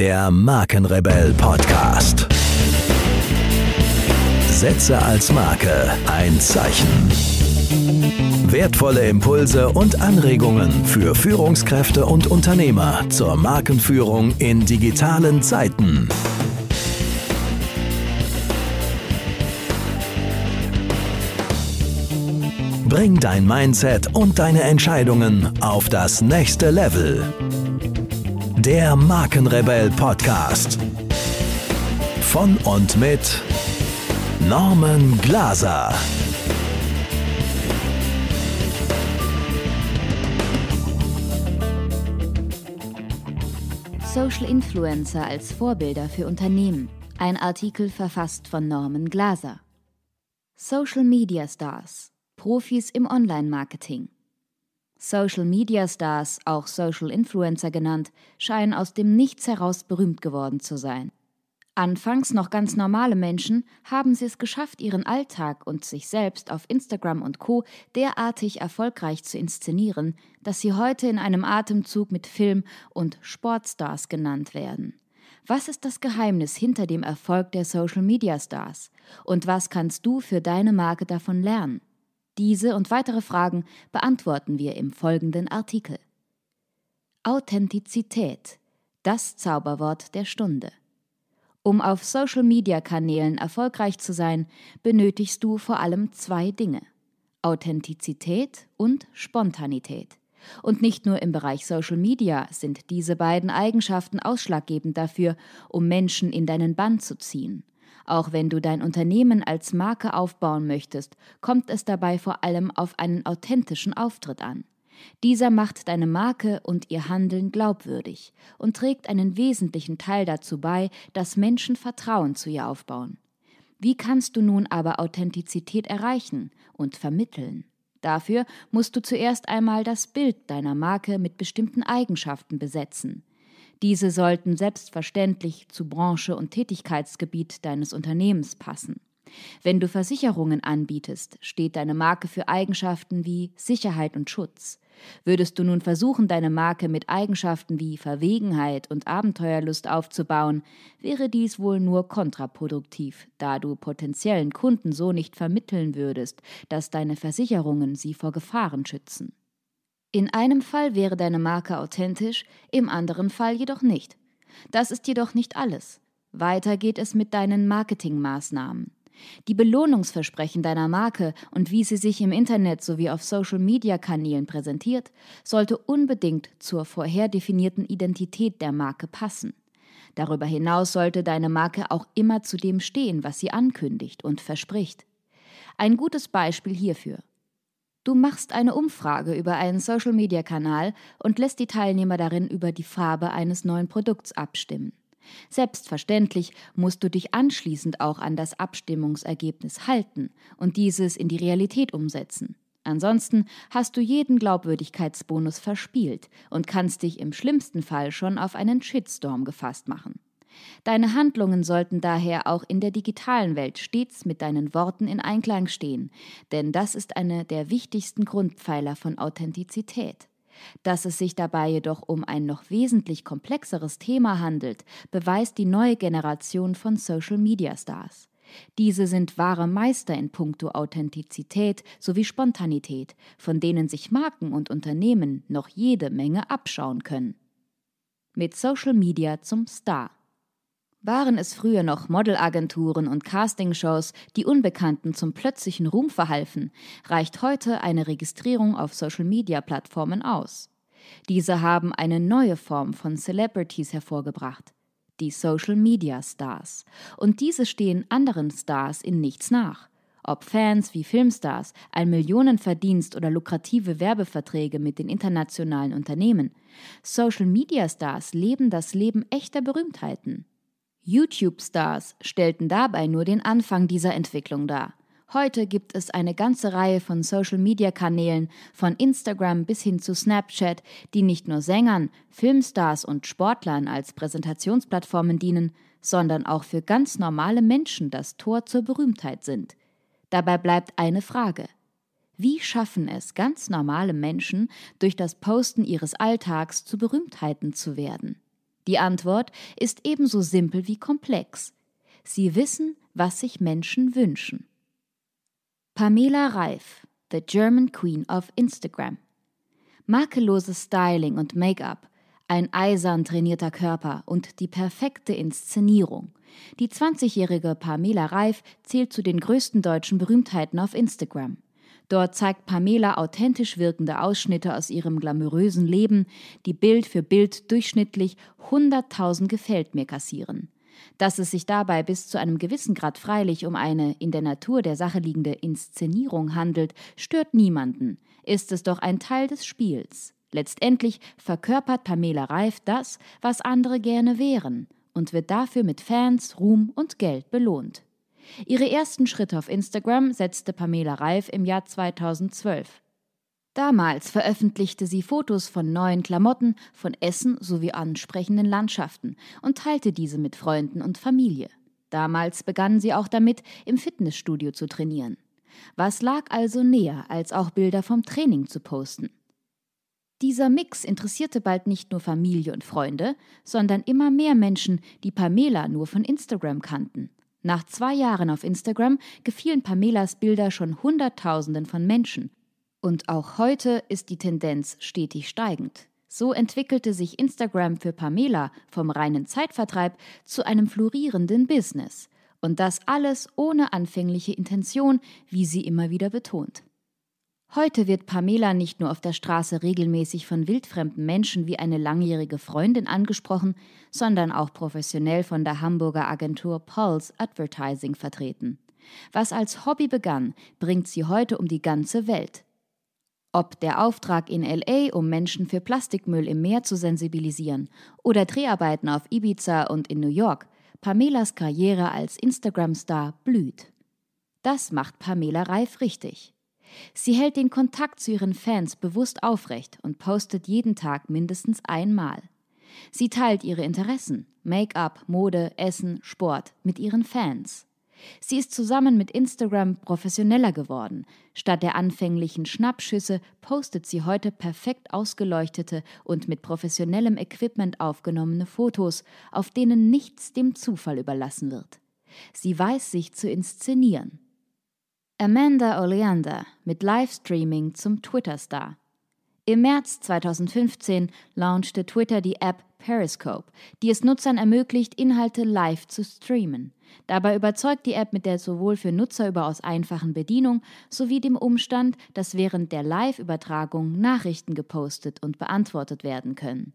Der Markenrebell Podcast. Setze als Marke ein Zeichen. Wertvolle Impulse und Anregungen für Führungskräfte und Unternehmer zur Markenführung in digitalen Zeiten. Bring dein Mindset und deine Entscheidungen auf das nächste Level. Der Markenrebell Podcast. Von und mit Norman Glaser. Social Influencer als Vorbilder für Unternehmen. Ein Artikel verfasst von Norman Glaser. Social Media Stars. Profis im Online-Marketing. Social-Media-Stars, auch Social-Influencer genannt, scheinen aus dem Nichts heraus berühmt geworden zu sein. Anfangs noch ganz normale Menschen haben sie es geschafft, ihren Alltag und sich selbst auf Instagram und Co derartig erfolgreich zu inszenieren, dass sie heute in einem Atemzug mit Film- und Sportstars genannt werden. Was ist das Geheimnis hinter dem Erfolg der Social-Media-Stars? Und was kannst du für deine Marke davon lernen? Diese und weitere Fragen beantworten wir im folgenden Artikel. Authentizität, das Zauberwort der Stunde. Um auf Social-Media-Kanälen erfolgreich zu sein, benötigst du vor allem zwei Dinge. Authentizität und Spontanität. Und nicht nur im Bereich Social Media sind diese beiden Eigenschaften ausschlaggebend dafür, um Menschen in deinen Bann zu ziehen. Auch wenn du dein Unternehmen als Marke aufbauen möchtest, kommt es dabei vor allem auf einen authentischen Auftritt an. Dieser macht deine Marke und ihr Handeln glaubwürdig und trägt einen wesentlichen Teil dazu bei, dass Menschen Vertrauen zu ihr aufbauen. Wie kannst du nun aber Authentizität erreichen und vermitteln? Dafür musst du zuerst einmal das Bild deiner Marke mit bestimmten Eigenschaften besetzen. Diese sollten selbstverständlich zu Branche und Tätigkeitsgebiet deines Unternehmens passen. Wenn du Versicherungen anbietest, steht deine Marke für Eigenschaften wie Sicherheit und Schutz. Würdest du nun versuchen, deine Marke mit Eigenschaften wie Verwegenheit und Abenteuerlust aufzubauen, wäre dies wohl nur kontraproduktiv, da du potenziellen Kunden so nicht vermitteln würdest, dass deine Versicherungen sie vor Gefahren schützen. In einem Fall wäre deine Marke authentisch, im anderen Fall jedoch nicht. Das ist jedoch nicht alles. Weiter geht es mit deinen Marketingmaßnahmen. Die Belohnungsversprechen deiner Marke und wie sie sich im Internet sowie auf Social-Media-Kanälen präsentiert, sollte unbedingt zur vorher definierten Identität der Marke passen. Darüber hinaus sollte deine Marke auch immer zu dem stehen, was sie ankündigt und verspricht. Ein gutes Beispiel hierfür. Du machst eine Umfrage über einen Social-Media-Kanal und lässt die Teilnehmer darin über die Farbe eines neuen Produkts abstimmen. Selbstverständlich musst du dich anschließend auch an das Abstimmungsergebnis halten und dieses in die Realität umsetzen. Ansonsten hast du jeden Glaubwürdigkeitsbonus verspielt und kannst dich im schlimmsten Fall schon auf einen Shitstorm gefasst machen. Deine Handlungen sollten daher auch in der digitalen Welt stets mit deinen Worten in Einklang stehen, denn das ist einer der wichtigsten Grundpfeiler von Authentizität. Dass es sich dabei jedoch um ein noch wesentlich komplexeres Thema handelt, beweist die neue Generation von Social Media Stars. Diese sind wahre Meister in puncto Authentizität sowie Spontanität, von denen sich Marken und Unternehmen noch jede Menge abschauen können. Mit Social Media zum Star. Waren es früher noch Modelagenturen und Castingshows, die Unbekannten zum plötzlichen Ruhm verhalfen, reicht heute eine Registrierung auf Social-Media-Plattformen aus. Diese haben eine neue Form von Celebrities hervorgebracht, die Social-Media-Stars. Und diese stehen anderen Stars in nichts nach. Ob Fans wie Filmstars, ein Millionenverdienst oder lukrative Werbeverträge mit den internationalen Unternehmen. Social Media Stars leben das Leben echter Berühmtheiten. YouTube-Stars stellten dabei nur den Anfang dieser Entwicklung dar. Heute gibt es eine ganze Reihe von Social-Media-Kanälen, von Instagram bis hin zu Snapchat, die nicht nur Sängern, Filmstars und Sportlern als Präsentationsplattformen dienen, sondern auch für ganz normale Menschen das Tor zur Berühmtheit sind. Dabei bleibt eine Frage. Wie schaffen es ganz normale Menschen, durch das Posten ihres Alltags zu Berühmtheiten zu werden? Die Antwort ist ebenso simpel wie komplex. Sie wissen, was sich Menschen wünschen. Pamela Reif, The German Queen of Instagram. Makelloses Styling und Make-up, ein eisern trainierter Körper und die perfekte Inszenierung. Die 20-jährige Pamela Reif zählt zu den größten deutschen Berühmtheiten auf Instagram. Dort zeigt Pamela authentisch wirkende Ausschnitte aus ihrem glamourösen Leben, die Bild für Bild durchschnittlich 100.000 Gefällt mir kassieren. Dass es sich dabei bis zu einem gewissen Grad freilich um eine in der Natur der Sache liegende Inszenierung handelt, stört niemanden, ist es doch ein Teil des Spiels. Letztendlich verkörpert Pamela Reif das, was andere gerne wären und wird dafür mit Fans, Ruhm und Geld belohnt. Ihre ersten Schritte auf Instagram setzte Pamela Reif im Jahr 2012. Damals veröffentlichte sie Fotos von neuen Klamotten, von Essen sowie ansprechenden Landschaften und teilte diese mit Freunden und Familie. Damals begann sie auch damit, im Fitnessstudio zu trainieren. Was lag also näher, als auch Bilder vom Training zu posten? Dieser Mix interessierte bald nicht nur Familie und Freunde, sondern immer mehr Menschen, die Pamela nur von Instagram kannten. Nach zwei Jahren auf Instagram gefielen Pamelas Bilder schon Hunderttausenden von Menschen. Und auch heute ist die Tendenz stetig steigend. So entwickelte sich Instagram für Pamela vom reinen Zeitvertreib zu einem florierenden Business. Und das alles ohne anfängliche Intention, wie sie immer wieder betont. Heute wird Pamela nicht nur auf der Straße regelmäßig von wildfremden Menschen wie eine langjährige Freundin angesprochen, sondern auch professionell von der Hamburger Agentur Pulse Advertising vertreten. Was als Hobby begann, bringt sie heute um die ganze Welt. Ob der Auftrag in LA, um Menschen für Plastikmüll im Meer zu sensibilisieren, oder Dreharbeiten auf Ibiza und in New York, Pamelas Karriere als Instagram-Star blüht. Das macht Pamela Reif richtig. Sie hält den Kontakt zu ihren Fans bewusst aufrecht und postet jeden Tag mindestens einmal. Sie teilt ihre Interessen, Make-up, Mode, Essen, Sport mit ihren Fans. Sie ist zusammen mit Instagram professioneller geworden. Statt der anfänglichen Schnappschüsse postet sie heute perfekt ausgeleuchtete und mit professionellem Equipment aufgenommene Fotos, auf denen nichts dem Zufall überlassen wird. Sie weiß sich zu inszenieren. Amanda Oleander mit Livestreaming zum Twitter-Star. Im März 2015 launchte Twitter die App Periscope, die es Nutzern ermöglicht, Inhalte live zu streamen. Dabei überzeugt die App mit der sowohl für Nutzer überaus einfachen Bedienung sowie dem Umstand, dass während der Live-Übertragung Nachrichten gepostet und beantwortet werden können.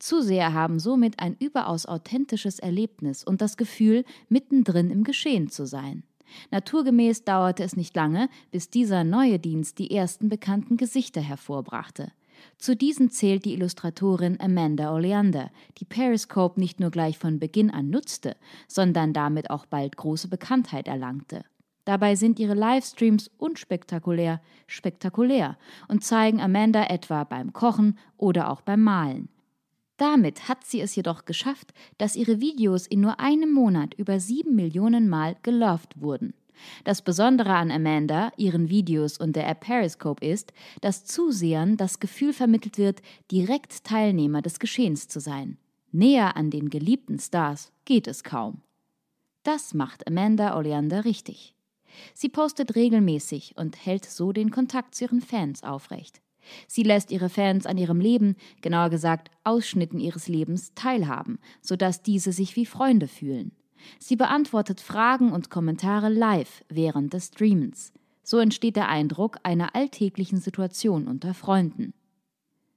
Zuseher haben somit ein überaus authentisches Erlebnis und das Gefühl, mittendrin im Geschehen zu sein. Naturgemäß dauerte es nicht lange, bis dieser neue Dienst die ersten bekannten Gesichter hervorbrachte. Zu diesen zählt die Illustratorin Amanda Oleander, die Periscope nicht nur gleich von Beginn an nutzte, sondern damit auch bald große Bekanntheit erlangte. Dabei sind ihre Livestreams unspektakulär, spektakulär und zeigen Amanda etwa beim Kochen oder auch beim Malen. Damit hat sie es jedoch geschafft, dass ihre Videos in nur einem Monat über sieben Millionen Mal geloved wurden. Das Besondere an Amanda, ihren Videos und der App Periscope ist, dass Zusehern das Gefühl vermittelt wird, direkt Teilnehmer des Geschehens zu sein. Näher an den geliebten Stars geht es kaum. Das macht Amanda Oleander richtig. Sie postet regelmäßig und hält so den Kontakt zu ihren Fans aufrecht. Sie lässt ihre Fans an ihrem Leben, genauer gesagt Ausschnitten ihres Lebens, teilhaben, sodass diese sich wie Freunde fühlen. Sie beantwortet Fragen und Kommentare live während des Streamens. So entsteht der Eindruck einer alltäglichen Situation unter Freunden.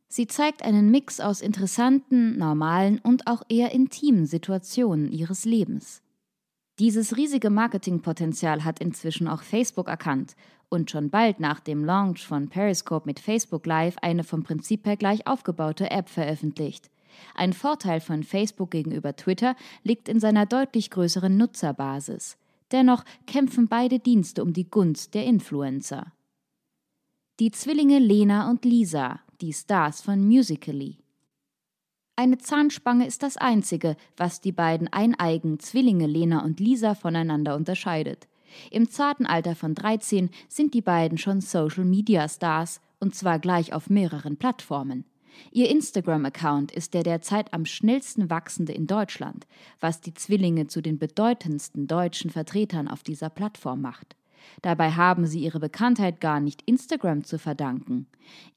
Sie zeigt einen Mix aus interessanten, normalen und auch eher intimen Situationen ihres Lebens. Dieses riesige Marketingpotenzial hat inzwischen auch Facebook erkannt und schon bald nach dem Launch von Periscope mit Facebook Live eine vom Prinzip her gleich aufgebaute App veröffentlicht. Ein Vorteil von Facebook gegenüber Twitter liegt in seiner deutlich größeren Nutzerbasis. Dennoch kämpfen beide Dienste um die Gunst der Influencer. Die Zwillinge Lena und Lisa, die Stars von Musically. Eine Zahnspange ist das Einzige, was die beiden eineigen Zwillinge Lena und Lisa voneinander unterscheidet. Im zarten Alter von 13 sind die beiden schon Social-Media-Stars, und zwar gleich auf mehreren Plattformen. Ihr Instagram-Account ist der derzeit am schnellsten wachsende in Deutschland, was die Zwillinge zu den bedeutendsten deutschen Vertretern auf dieser Plattform macht. Dabei haben sie ihre Bekanntheit gar nicht Instagram zu verdanken.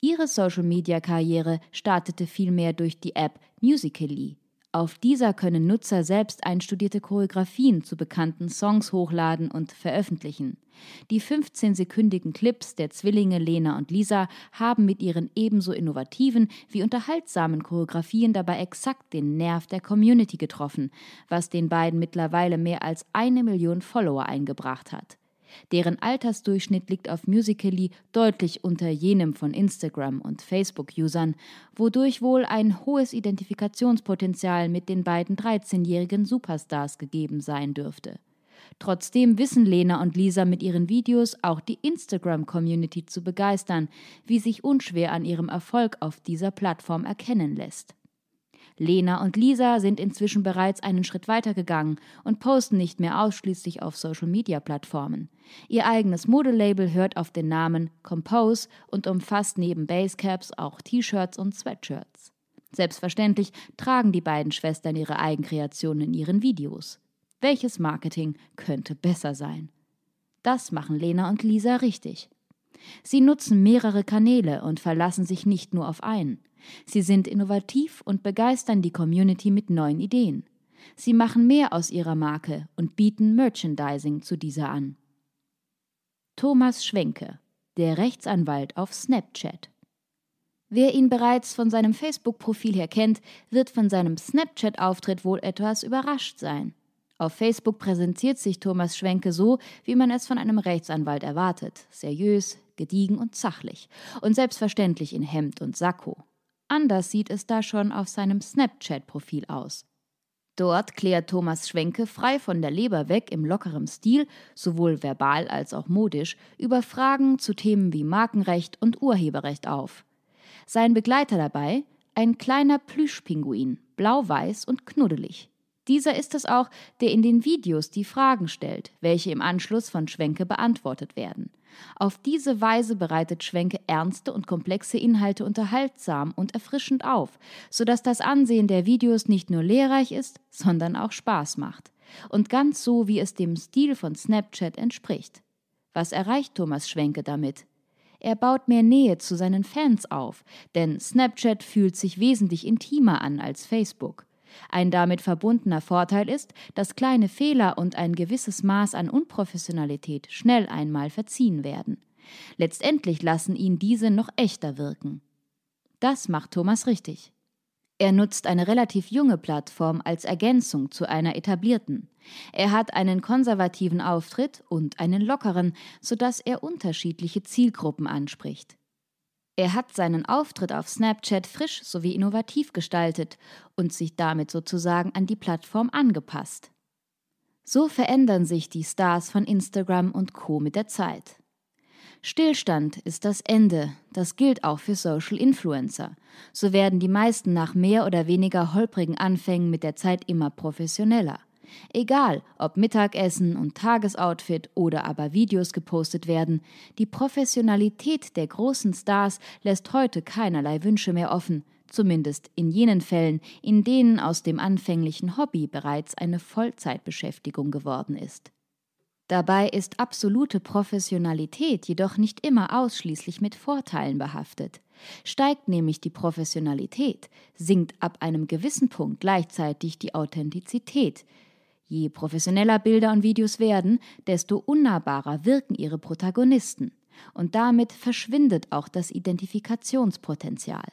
Ihre Social-Media-Karriere startete vielmehr durch die App Musically. Auf dieser können Nutzer selbst einstudierte Choreografien zu bekannten Songs hochladen und veröffentlichen. Die 15-sekündigen Clips der Zwillinge Lena und Lisa haben mit ihren ebenso innovativen wie unterhaltsamen Choreografien dabei exakt den Nerv der Community getroffen, was den beiden mittlerweile mehr als eine Million Follower eingebracht hat. Deren Altersdurchschnitt liegt auf Musically deutlich unter jenem von Instagram- und Facebook-Usern, wodurch wohl ein hohes Identifikationspotenzial mit den beiden 13-jährigen Superstars gegeben sein dürfte. Trotzdem wissen Lena und Lisa mit ihren Videos auch die Instagram-Community zu begeistern, wie sich unschwer an ihrem Erfolg auf dieser Plattform erkennen lässt. Lena und Lisa sind inzwischen bereits einen Schritt weiter gegangen und posten nicht mehr ausschließlich auf Social-Media-Plattformen. Ihr eigenes Modelabel hört auf den Namen Compose und umfasst neben Basecaps auch T-Shirts und Sweatshirts. Selbstverständlich tragen die beiden Schwestern ihre Eigenkreationen in ihren Videos. Welches Marketing könnte besser sein? Das machen Lena und Lisa richtig. Sie nutzen mehrere Kanäle und verlassen sich nicht nur auf einen. Sie sind innovativ und begeistern die Community mit neuen Ideen. Sie machen mehr aus ihrer Marke und bieten Merchandising zu dieser an. Thomas Schwenke, der Rechtsanwalt auf Snapchat. Wer ihn bereits von seinem Facebook-Profil her kennt, wird von seinem Snapchat-Auftritt wohl etwas überrascht sein. Auf Facebook präsentiert sich Thomas Schwenke so, wie man es von einem Rechtsanwalt erwartet: seriös, gediegen und sachlich. Und selbstverständlich in Hemd und Sakko. Anders sieht es da schon auf seinem Snapchat-Profil aus. Dort klärt Thomas Schwenke frei von der Leber weg im lockerem Stil, sowohl verbal als auch modisch, über Fragen zu Themen wie Markenrecht und Urheberrecht auf. Sein Begleiter dabei, ein kleiner Plüschpinguin, blau-weiß und knuddelig. Dieser ist es auch, der in den Videos die Fragen stellt, welche im Anschluss von Schwenke beantwortet werden. Auf diese Weise bereitet Schwenke ernste und komplexe Inhalte unterhaltsam und erfrischend auf, sodass das Ansehen der Videos nicht nur lehrreich ist, sondern auch Spaß macht. Und ganz so, wie es dem Stil von Snapchat entspricht. Was erreicht Thomas Schwenke damit? Er baut mehr Nähe zu seinen Fans auf, denn Snapchat fühlt sich wesentlich intimer an als Facebook. Ein damit verbundener Vorteil ist, dass kleine Fehler und ein gewisses Maß an Unprofessionalität schnell einmal verziehen werden. Letztendlich lassen ihn diese noch echter wirken. Das macht Thomas richtig. Er nutzt eine relativ junge Plattform als Ergänzung zu einer etablierten. Er hat einen konservativen Auftritt und einen lockeren, sodass er unterschiedliche Zielgruppen anspricht. Er hat seinen Auftritt auf Snapchat frisch sowie innovativ gestaltet und sich damit sozusagen an die Plattform angepasst. So verändern sich die Stars von Instagram und Co mit der Zeit. Stillstand ist das Ende, das gilt auch für Social Influencer. So werden die meisten nach mehr oder weniger holprigen Anfängen mit der Zeit immer professioneller. Egal, ob Mittagessen und Tagesoutfit oder aber Videos gepostet werden, die Professionalität der großen Stars lässt heute keinerlei Wünsche mehr offen, zumindest in jenen Fällen, in denen aus dem anfänglichen Hobby bereits eine Vollzeitbeschäftigung geworden ist. Dabei ist absolute Professionalität jedoch nicht immer ausschließlich mit Vorteilen behaftet. Steigt nämlich die Professionalität, sinkt ab einem gewissen Punkt gleichzeitig die Authentizität, Je professioneller Bilder und Videos werden, desto unnahbarer wirken ihre Protagonisten. Und damit verschwindet auch das Identifikationspotenzial.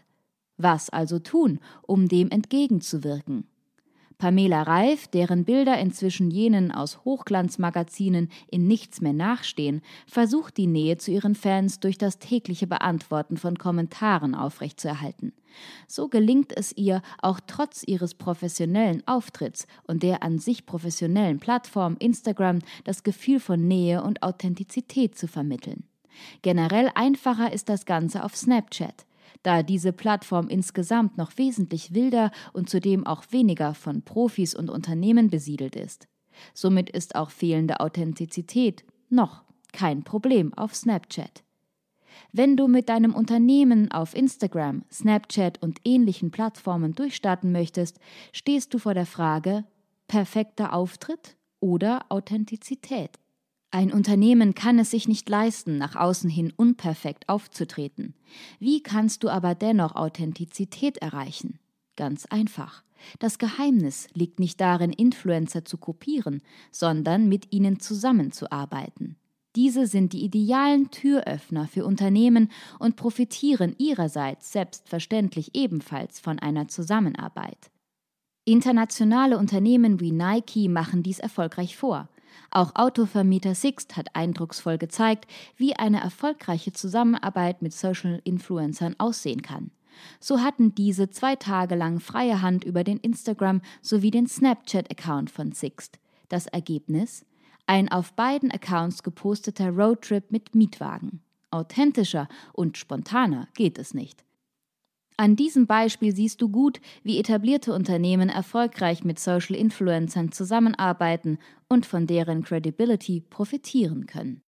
Was also tun, um dem entgegenzuwirken? Pamela Reif, deren Bilder inzwischen jenen aus Hochglanzmagazinen in nichts mehr nachstehen, versucht die Nähe zu ihren Fans durch das tägliche Beantworten von Kommentaren aufrechtzuerhalten. So gelingt es ihr, auch trotz ihres professionellen Auftritts und der an sich professionellen Plattform Instagram das Gefühl von Nähe und Authentizität zu vermitteln. Generell einfacher ist das Ganze auf Snapchat. Da diese Plattform insgesamt noch wesentlich wilder und zudem auch weniger von Profis und Unternehmen besiedelt ist. Somit ist auch fehlende Authentizität noch kein Problem auf Snapchat. Wenn du mit deinem Unternehmen auf Instagram, Snapchat und ähnlichen Plattformen durchstarten möchtest, stehst du vor der Frage perfekter Auftritt oder Authentizität. Ein Unternehmen kann es sich nicht leisten, nach außen hin unperfekt aufzutreten. Wie kannst du aber dennoch Authentizität erreichen? Ganz einfach. Das Geheimnis liegt nicht darin, Influencer zu kopieren, sondern mit ihnen zusammenzuarbeiten. Diese sind die idealen Türöffner für Unternehmen und profitieren ihrerseits selbstverständlich ebenfalls von einer Zusammenarbeit. Internationale Unternehmen wie Nike machen dies erfolgreich vor. Auch Autovermieter Sixt hat eindrucksvoll gezeigt, wie eine erfolgreiche Zusammenarbeit mit Social-Influencern aussehen kann. So hatten diese zwei Tage lang freie Hand über den Instagram- sowie den Snapchat-Account von Sixt. Das Ergebnis? Ein auf beiden Accounts geposteter Roadtrip mit Mietwagen. Authentischer und spontaner geht es nicht. An diesem Beispiel siehst du gut, wie etablierte Unternehmen erfolgreich mit Social Influencern zusammenarbeiten und von deren Credibility profitieren können.